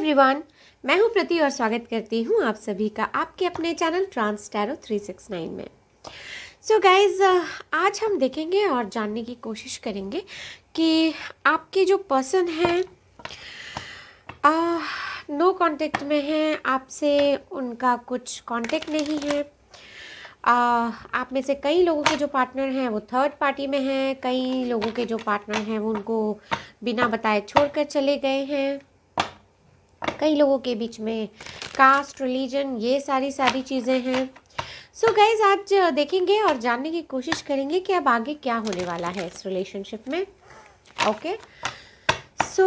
Everyone मैं हूं प्रति और स्वागत करती हूं आप सभी का आपके अपने channel trans tarot three six nine में सो so गाइज आज हम देखेंगे और जानने की कोशिश करेंगे कि आपके जो पर्सन हैं नो कांटेक्ट में हैं आपसे उनका कुछ कांटेक्ट नहीं है आ, आप में से कई लोगों के जो पार्टनर हैं वो थर्ड पार्टी में हैं कई लोगों के जो पार्टनर हैं वो उनको बिना बताए छोड़कर चले गए हैं कई लोगों के बीच में कास्ट रिलीजन ये सारी सारी चीज़ें हैं सो so गाइज आज देखेंगे और जानने की कोशिश करेंगे कि अब आगे क्या होने वाला है इस रिलेशनशिप में okay so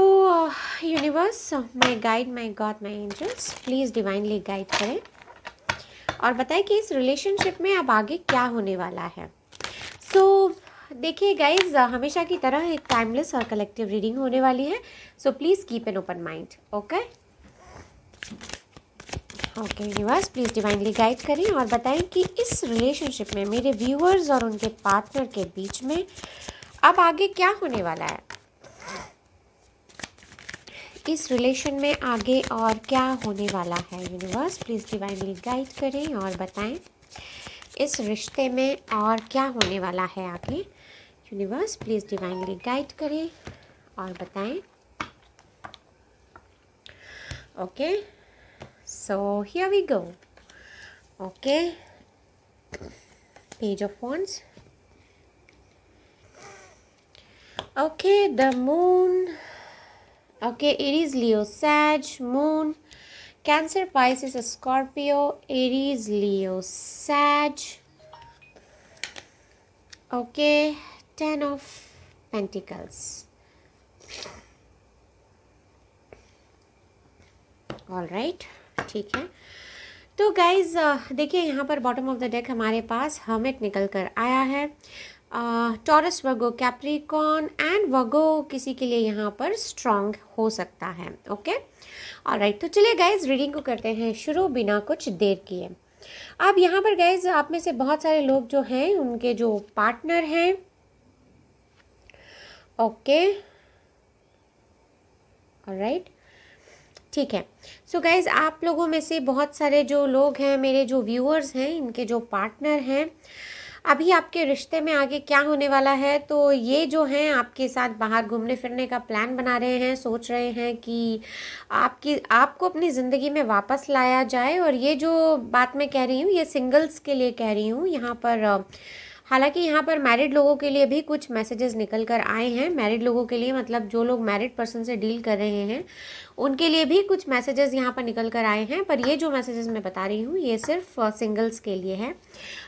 universe my guide my god my angels please divinely guide करें और बताएं कि इस रिलेशनशिप में अब आगे क्या होने वाला है सो so, देखिए गाइज हमेशा की तरह एक टाइमलेस और कलेक्टिव रीडिंग होने वाली है so please keep an open mind okay okay viewers please divinely guide करें और बताएं कि इस रिलेशनशिप में मेरे व्यूअर्स और उनके पार्टनर के बीच में अब आगे क्या होने वाला है इस रिलेशन में आगे और क्या होने वाला है यूनिवर्स प्लीज़ डिवाइनली गाइड करें और बताएं इस रिश्ते में और क्या होने वाला है आगे यूनिवर्स प्लीज़ डिवाइनली गाइड करें और बताएं okay okay. so here we go okay page of wands okay the moon okay aries leo sag moon cancer pisces scorpio aries leo sag okay ten of pentacles all right ठीक है तो guys देखिए यहाँ पर bottom of the deck हमारे पास हमेट निकल कर आया है Taurus Virgo Capricorn and Virgo किसी के लिए यहाँ पर स्ट्रांग हो सकता है ओके और राइट तो चलिए गाइज रीडिंग को करते हैं शुरू बिना कुछ देर किए अब यहाँ पर गाइज आप में से बहुत सारे लोग जो हैं उनके जो पार्टनर हैं ओके राइट ठीक है सो so गाइज़ आप लोगों में से बहुत सारे जो लोग हैं मेरे जो व्यूअर्स हैं इनके जो पार्टनर हैं अभी आपके रिश्ते में आगे क्या होने वाला है तो ये जो हैं आपके साथ बाहर घूमने फिरने का प्लान बना रहे हैं सोच रहे हैं कि आपकी आपको अपनी ज़िंदगी में वापस लाया जाए और ये जो बात मैं कह रही हूँ ये सिंगल्स के लिए कह रही हूँ यहाँ पर हालांकि यहाँ पर मैरिड लोगों के लिए भी कुछ मैसेजेस निकल कर आए हैं मैरिड लोगों के लिए मतलब जो लोग मैरिड पर्सन से डील कर रहे हैं उनके लिए भी कुछ मैसेजेस यहाँ पर निकल कर आए हैं पर ये जो मैसेजेस मैं बता रही हूँ ये सिर्फ सिंगल्स के लिए है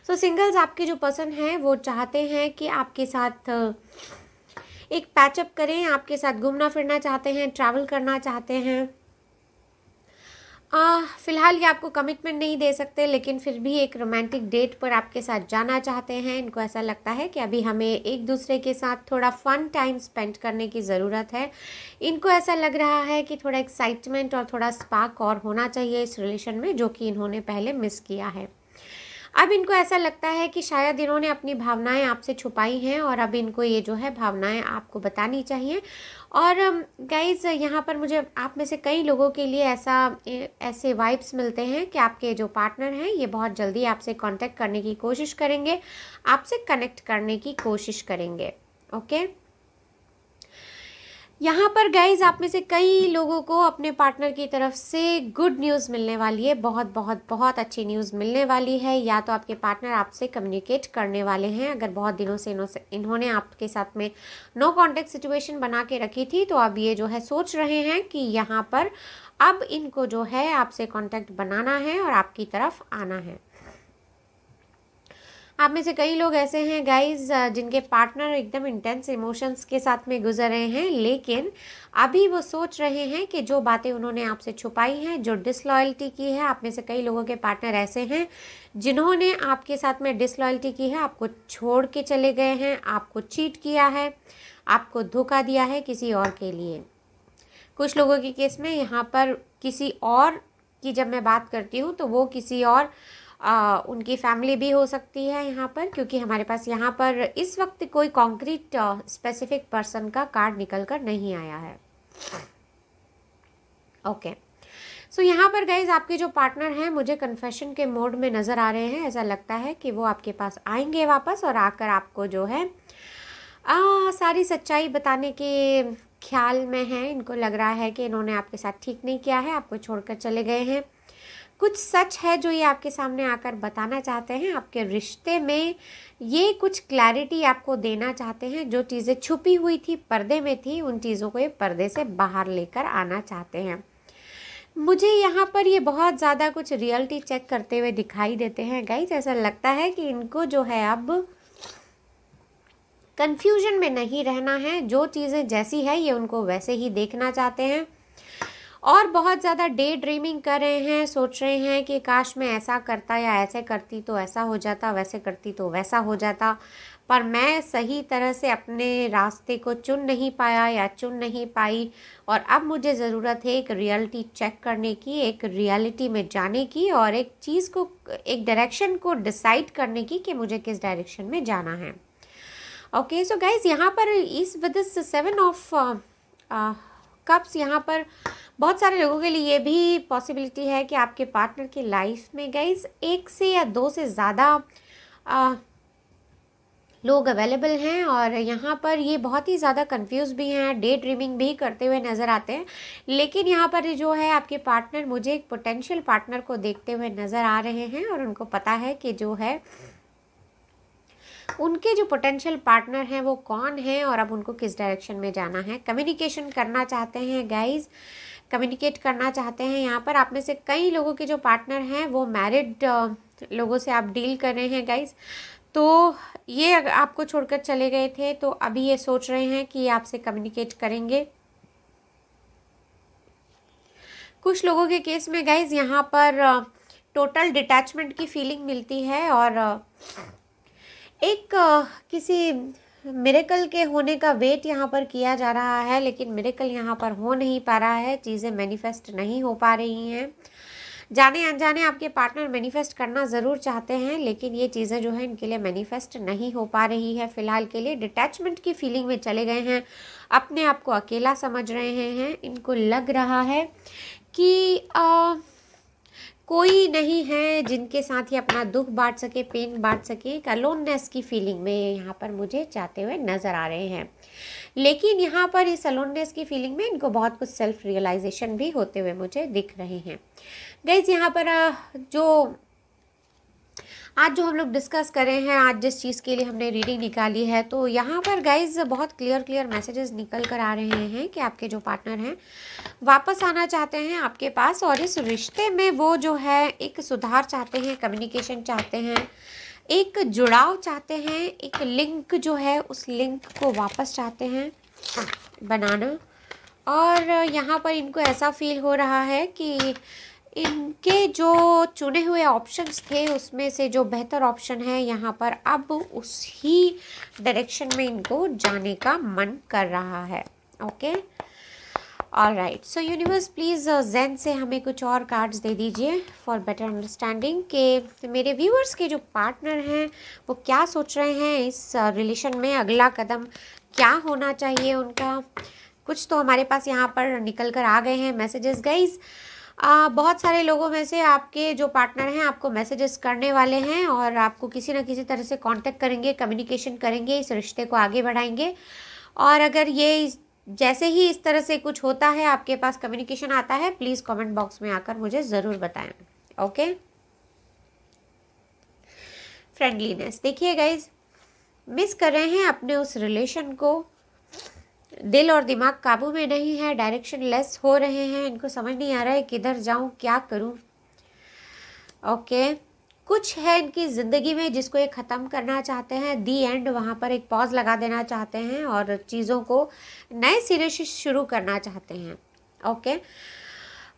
सो so, सिंगल्स आपके जो पर्सन हैं वो चाहते हैं कि आपके साथ एक पैचअप करें आपके साथ घूमना फिरना चाहते हैं ट्रैवल करना चाहते हैं फ़िलहाल ये आपको कमिटमेंट नहीं दे सकते लेकिन फिर भी एक रोमांटिक डेट पर आपके साथ जाना चाहते हैं इनको ऐसा लगता है कि अभी हमें एक दूसरे के साथ थोड़ा फ़न टाइम स्पेंड करने की ज़रूरत है इनको ऐसा लग रहा है कि थोड़ा एक्साइटमेंट और थोड़ा स्पार्क और होना चाहिए इस रिलेशन में जो कि इन्होंने पहले मिस किया है अब इनको ऐसा लगता है कि शायद इन्होंने अपनी भावनाएं आपसे छुपाई हैं और अब इनको ये जो है भावनाएं आपको बतानी चाहिए और गाइज um, यहाँ पर मुझे आप में से कई लोगों के लिए ऐसा ऐसे वाइब्स मिलते हैं कि आपके जो पार्टनर हैं ये बहुत जल्दी आपसे कांटेक्ट करने की कोशिश करेंगे आपसे कनेक्ट करने की कोशिश करेंगे ओके okay? यहाँ पर गाइज आप में से कई लोगों को अपने पार्टनर की तरफ से गुड न्यूज़ मिलने वाली है बहुत बहुत बहुत अच्छी न्यूज़ मिलने वाली है या तो आपके पार्टनर आपसे कम्युनिकेट करने वाले हैं अगर बहुत दिनों से इन्होंने आपके साथ में नो कांटेक्ट सिचुएशन बना के रखी थी तो अब ये जो है सोच रहे हैं कि यहाँ पर अब इनको जो है आपसे कॉन्टैक्ट बनाना है और आपकी तरफ आना है आप में से कई लोग ऐसे हैं गाइज जिनके पार्टनर एकदम इंटेंस इमोशंस के साथ में गुजर रहे हैं लेकिन अभी वो सोच रहे हैं कि जो बातें उन्होंने आपसे छुपाई हैं जो डिसलॉयल्टी की है आप में से कई लोगों के पार्टनर ऐसे हैं जिन्होंने आपके साथ में डिसलॉयल्टी की है आपको छोड़ के चले गए हैं आपको चीट किया है आपको धोखा दिया है किसी और के लिए कुछ लोगों के केस में यहाँ पर किसी और की जब मैं बात करती हूँ तो वो किसी और आ, उनकी फैमिली भी हो सकती है यहाँ पर क्योंकि हमारे पास यहाँ पर इस वक्त कोई कॉन्क्रीट स्पेसिफिक पर्सन का कार्ड निकल कर नहीं आया है ओके okay. सो so, यहाँ पर गाइज आपके जो पार्टनर हैं मुझे कन्फेशन के मोड में नज़र आ रहे हैं ऐसा लगता है कि वो आपके पास आएंगे वापस और आकर आपको जो है आ, सारी सच्चाई बताने के ख्याल में हैं इनको लग रहा है कि इन्होंने आपके साथ ठीक नहीं किया है आपको छोड़कर चले गए हैं कुछ सच है जो ये आपके सामने आकर बताना चाहते हैं आपके रिश्ते में ये कुछ क्लैरिटी आपको देना चाहते हैं जो चीज़ें छुपी हुई थी पर्दे में थी उन चीज़ों को ये पर्दे से बाहर लेकर आना चाहते हैं मुझे यहाँ पर ये बहुत ज़्यादा कुछ रियलिटी चेक करते हुए दिखाई देते हैं गाइज ऐसा लगता है कि इनको जो है अब कन्फ्यूजन में नहीं रहना है जो चीज़ें जैसी है ये उनको वैसे ही देखना चाहते हैं और बहुत ज़्यादा डे ड्रीमिंग कर रहे हैं सोच रहे हैं कि काश मैं ऐसा करता या ऐसे करती तो ऐसा हो जाता वैसे करती तो वैसा हो जाता पर मैं सही तरह से अपने रास्ते को चुन नहीं पाया या चुन नहीं पाई और अब मुझे ज़रूरत है एक रियलिटी चेक करने की एक रियलिटी में जाने की और एक चीज़ को एक डायरेक्शन को डिसाइड करने की कि मुझे किस डायरेक्शन में जाना है ओके सो गाइज यहाँ पर इस विद सेवन ऑफ कप्स यहाँ पर बहुत सारे लोगों के लिए ये भी पॉसिबिलिटी है कि आपके पार्टनर की लाइफ में गाइज एक से या दो से ज़्यादा लोग अवेलेबल हैं और यहाँ पर ये बहुत ही ज़्यादा कंफ्यूज भी हैं डे ड्रीमिंग भी करते हुए नज़र आते हैं लेकिन यहाँ पर जो है आपके पार्टनर मुझे एक पोटेंशियल पार्टनर को देखते हुए नज़र आ रहे हैं और उनको पता है कि जो है उनके जो पोटेंशियल पार्टनर हैं वो कौन हैं और अब उनको किस डायरेक्शन में जाना है कम्युनिकेशन करना चाहते हैं गाइज़ कम्युनिकेट करना चाहते हैं यहाँ पर आप में से कई लोगों के जो पार्टनर हैं वो मैरिड uh, लोगों से आप डील कर रहे हैं गाइज तो ये अगर आपको छोड़कर चले गए थे तो अभी ये सोच रहे हैं कि ये आपसे कम्युनिकेट करेंगे कुछ लोगों के केस में गाइज यहाँ पर टोटल uh, डिटैचमेंट की फीलिंग मिलती है और uh, एक किसी मेरेकल के होने का वेट यहाँ पर किया जा रहा है लेकिन मेरेकल यहाँ पर हो नहीं पा रहा है चीज़ें मैनिफेस्ट नहीं हो पा रही हैं जाने अनजाने आपके पार्टनर मैनिफेस्ट करना ज़रूर चाहते हैं लेकिन ये चीज़ें जो है इनके लिए मैनिफेस्ट नहीं हो पा रही है फ़िलहाल के लिए डिटैचमेंट की फीलिंग में चले गए हैं अपने आप को अकेला समझ रहे हैं इनको लग रहा है कि आ, कोई नहीं है जिनके साथ ही अपना दुख बांट सके पेन बांट सके एक अलोननेस की फीलिंग में यहाँ पर मुझे जाते हुए नज़र आ रहे हैं लेकिन यहाँ पर इस अलोननेस की फीलिंग में इनको बहुत कुछ सेल्फ रियलाइजेशन भी होते हुए मुझे दिख रहे हैं गईज यहाँ पर जो आज जो हम लोग डिस्कस कर रहे हैं आज जिस चीज़ के लिए हमने रीडिंग निकाली है तो यहाँ पर गाइज बहुत क्लियर क्लियर मैसेजेस निकल कर आ रहे हैं कि आपके जो पार्टनर हैं वापस आना चाहते हैं आपके पास और इस रिश्ते में वो जो है एक सुधार चाहते हैं कम्युनिकेशन चाहते हैं एक जुड़ाव चाहते हैं एक लिंक जो है उस लिंक को वापस चाहते हैं बनाना और यहाँ पर इनको ऐसा फील हो रहा है कि इनके जो चुने हुए ऑप्शंस थे उसमें से जो बेहतर ऑप्शन है यहाँ पर अब उसी डायरेक्शन में इनको जाने का मन कर रहा है okay all right so universe please जैन से हमें कुछ और कार्ड्स दे दीजिए फॉर बेटर अंडरस्टैंडिंग के मेरे व्यूअर्स के जो पार्टनर हैं वो क्या सोच रहे हैं इस रिलेशन uh, में अगला कदम क्या होना चाहिए उनका कुछ तो हमारे पास यहाँ पर निकल कर आ गए हैं मैसेजेस गाइज़ आ, बहुत सारे लोगों में से आपके जो पार्टनर हैं आपको मैसेजेस करने वाले हैं और आपको किसी ना किसी तरह से कांटेक्ट करेंगे कम्युनिकेशन करेंगे इस रिश्ते को आगे बढ़ाएंगे और अगर ये जैसे ही इस तरह से कुछ होता है आपके पास कम्युनिकेशन आता है प्लीज़ कमेंट बॉक्स में आकर मुझे ज़रूर बताएं ओके फ्रेंडलीनेस देखिए गाइज मिस कर रहे हैं अपने उस रिलेशन को दिल और दिमाग काबू में नहीं है डायरेक्शन लेस हो रहे हैं इनको समझ नहीं आ रहा है किधर जाऊं क्या करूं ओके okay. कुछ है इनकी ज़िंदगी में जिसको ये ख़त्म करना चाहते हैं दी एंड वहाँ पर एक पॉज लगा देना चाहते हैं और चीज़ों को नए सिरे से शुरू करना चाहते हैं ओके okay.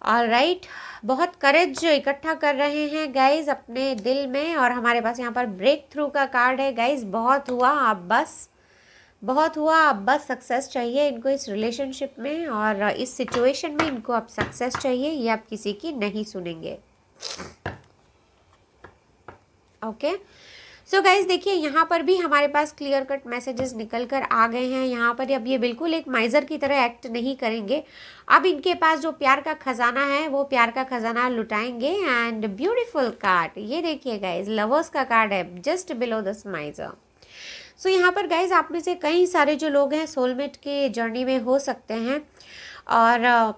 और राइट right. बहुत करेज इकट्ठा कर रहे हैं गाइज अपने दिल में और हमारे पास यहाँ पर ब्रेक थ्रू का कार्ड है गाइज बहुत हुआ आप बस बहुत हुआ अब बस सक्सेस चाहिए इनको इस रिलेशनशिप में और इस सिचुएशन में इनको अब सक्सेस चाहिए ये आप किसी की नहीं सुनेंगे ओके सो गाइज देखिए यहाँ पर भी हमारे पास क्लियर कट मैसेजेस निकल कर आ गए हैं यहाँ पर अब ये बिल्कुल एक माइजर की तरह एक्ट नहीं करेंगे अब इनके पास जो प्यार का खजाना है वो प्यार का खजाना लुटाएंगे एंड ब्यूटीफुल कार्ड ये देखिए गाइज लवर्स का कार्ड है जस्ट बिलो दस माइजर सो so, यहाँ पर गाइज आप में से कई सारे जो लोग हैं सोलमेट के जर्नी में हो सकते हैं और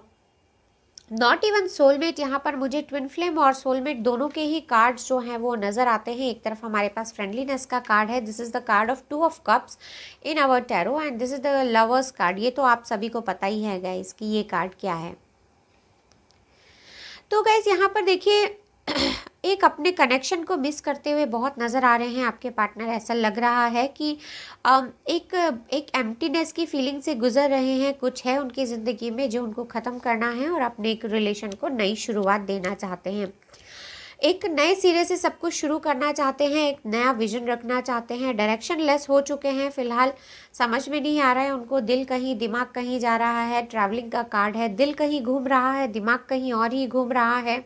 नॉट इवन सोलमेट यहाँ पर मुझे ट्विन फ्लेम और सोलमेट दोनों के ही कार्ड्स जो हैं वो नज़र आते हैं एक तरफ हमारे पास फ्रेंडलीनेस का कार्ड है this is the card of two of cups in our tarot and this is the lovers card ये तो आप सभी को पता ही है गाइज कि ये कार्ड क्या है तो गाइज यहाँ पर देखिए एक अपने कनेक्शन को मिस करते हुए बहुत नज़र आ रहे हैं आपके पार्टनर ऐसा लग रहा है कि एक एक एम्प्टीनेस की फीलिंग से गुजर रहे हैं कुछ है उनकी ज़िंदगी में जो उनको ख़त्म करना है और अपने एक रिलेशन को नई शुरुआत देना चाहते हैं एक नए सिरे से सब कुछ शुरू करना चाहते हैं एक नया विजन रखना चाहते हैं डायरेक्शन लेस हो चुके हैं फिलहाल समझ में नहीं आ रहा है उनको दिल कहीं दिमाग कहीं जा रहा है ट्रैवलिंग का कार्ड है दिल कहीं घूम रहा है दिमाग कहीं और ही घूम रहा है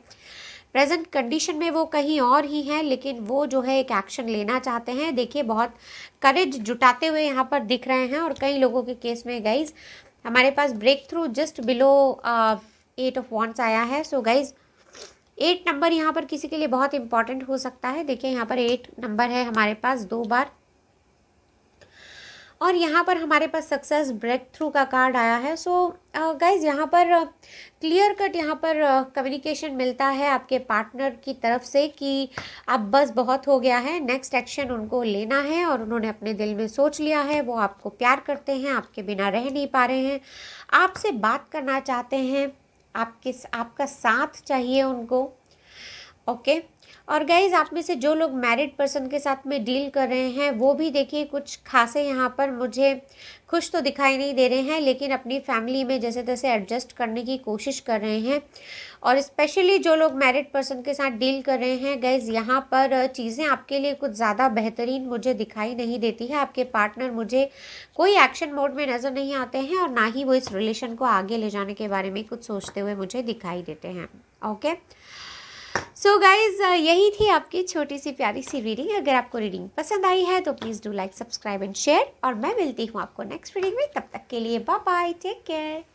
प्रेजेंट कंडीशन में वो कहीं और ही हैं लेकिन वो जो है एक एक्शन लेना चाहते हैं देखिए बहुत करेज जुटाते हुए यहाँ पर दिख रहे हैं और कई लोगों के केस में गाइज हमारे पास breakthrough just below eight of wands आया है सो गाइज एट नंबर यहाँ पर किसी के लिए बहुत इंपॉर्टेंट हो सकता है देखिए यहाँ पर एट नंबर है हमारे पास दो बार और यहाँ पर हमारे पास सक्सेस ब्रेक थ्रू का कार्ड आया है सो गाइज uh, यहाँ पर क्लियर uh, कट यहाँ पर कम्युनिकेशन uh, मिलता है आपके पार्टनर की तरफ से कि अब बस बहुत हो गया है नेक्स्ट एक्शन उनको लेना है और उन्होंने अपने दिल में सोच लिया है वो आपको प्यार करते हैं आपके बिना रह नहीं पा रहे हैं आपसे बात करना चाहते हैं आपके आपका साथ चाहिए उनको ओके okay? और गाइज आप में से जो लोग मैरिड पर्सन के साथ में डील कर रहे हैं वो भी देखिए कुछ खासे यहाँ पर मुझे खुश तो दिखाई नहीं दे रहे हैं लेकिन अपनी फैमिली में जैसे तैसे एडजस्ट करने की कोशिश कर रहे हैं और स्पेशली जो लोग मैरिड पर्सन के साथ डील कर रहे हैं गाइज़ यहाँ पर चीज़ें आपके लिए कुछ ज़्यादा बेहतरीन मुझे दिखाई नहीं देती है आपके पार्टनर मुझे कोई एक्शन मोड में नज़र नहीं आते हैं और ना ही वो इस रिलेशन को आगे ले जाने के बारे में कुछ सोचते हुए मुझे दिखाई देते हैं okay okay? So so guys uh, यही थी आपकी छोटी सी प्यारी सी रीडिंग अगर आपको रीडिंग पसंद आई है तो please do like subscribe and share और मैं मिलती हूँ आपको नेक्स्ट रीडिंग में तब तक के लिए बाय बाय टेक केयर